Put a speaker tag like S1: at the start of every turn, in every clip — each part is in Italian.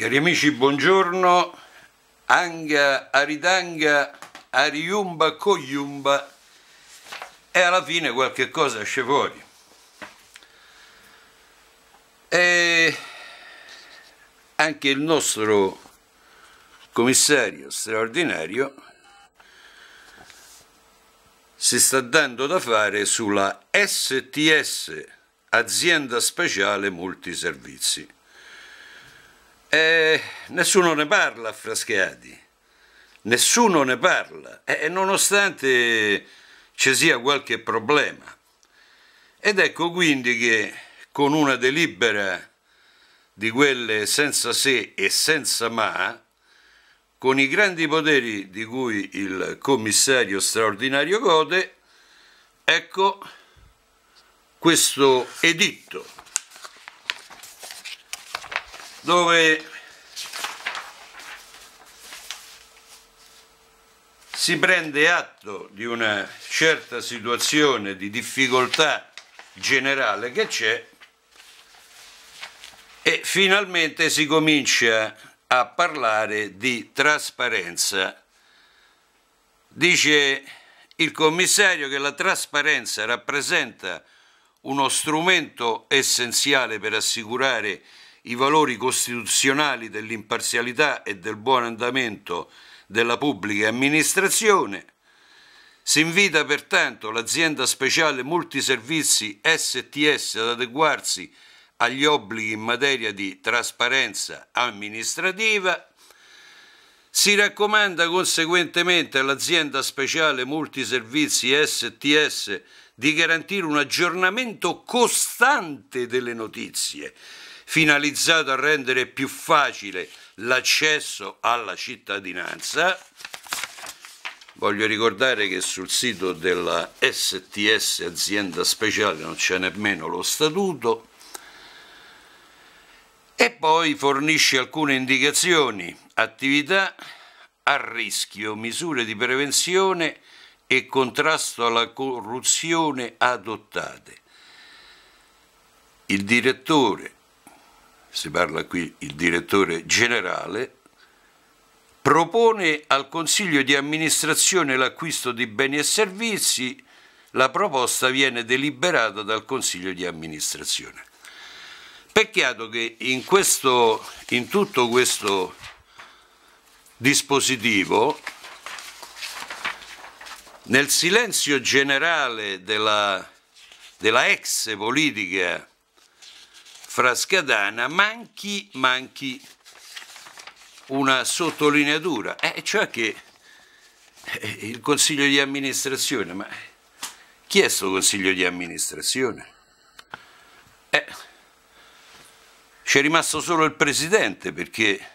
S1: Cari amici, buongiorno. Anga, aridanga, ariumba, cogliumba. e alla fine qualche cosa esce fuori. E anche il nostro commissario straordinario si sta dando da fare sulla STS, azienda speciale multiservizi e eh, nessuno ne parla a Fraschiati, nessuno ne parla, e nonostante ci sia qualche problema. Ed ecco quindi che con una delibera di quelle senza se e senza ma, con i grandi poteri di cui il commissario straordinario gode, ecco questo editto dove si prende atto di una certa situazione di difficoltà generale che c'è e finalmente si comincia a parlare di trasparenza. Dice il commissario che la trasparenza rappresenta uno strumento essenziale per assicurare i valori costituzionali dell'imparzialità e del buon andamento della pubblica amministrazione. Si invita pertanto l'azienda speciale Multiservizi STS ad adeguarsi agli obblighi in materia di trasparenza amministrativa si raccomanda conseguentemente all'azienda speciale Multiservizi STS di garantire un aggiornamento costante delle notizie, finalizzato a rendere più facile l'accesso alla cittadinanza. Voglio ricordare che sul sito della STS azienda speciale non c'è nemmeno lo statuto e poi fornisce alcune indicazioni, attività a rischio, misure di prevenzione e contrasto alla corruzione adottate. Il direttore, si parla qui il direttore generale, propone al Consiglio di amministrazione l'acquisto di beni e servizi, la proposta viene deliberata dal Consiglio di amministrazione. Peccato che in, questo, in tutto questo dispositivo, nel silenzio generale della, della ex politica frascatana, manchi, manchi una sottolineatura, eh, cioè che eh, il consiglio di amministrazione, ma chi è questo consiglio di amministrazione? Eh, c'è rimasto solo il presidente perché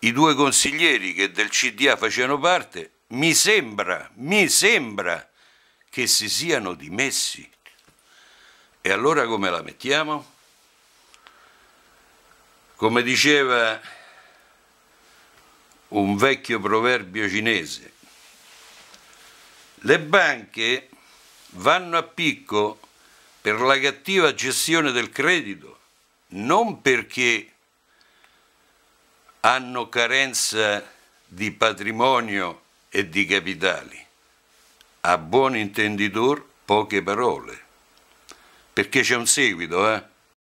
S1: i due consiglieri che del CDA facevano parte, mi sembra, mi sembra che si siano dimessi. E allora come la mettiamo? Come diceva un vecchio proverbio cinese, le banche vanno a picco per la cattiva gestione del credito non perché hanno carenza di patrimonio e di capitali. A buon intenditor poche parole, perché c'è un seguito, eh?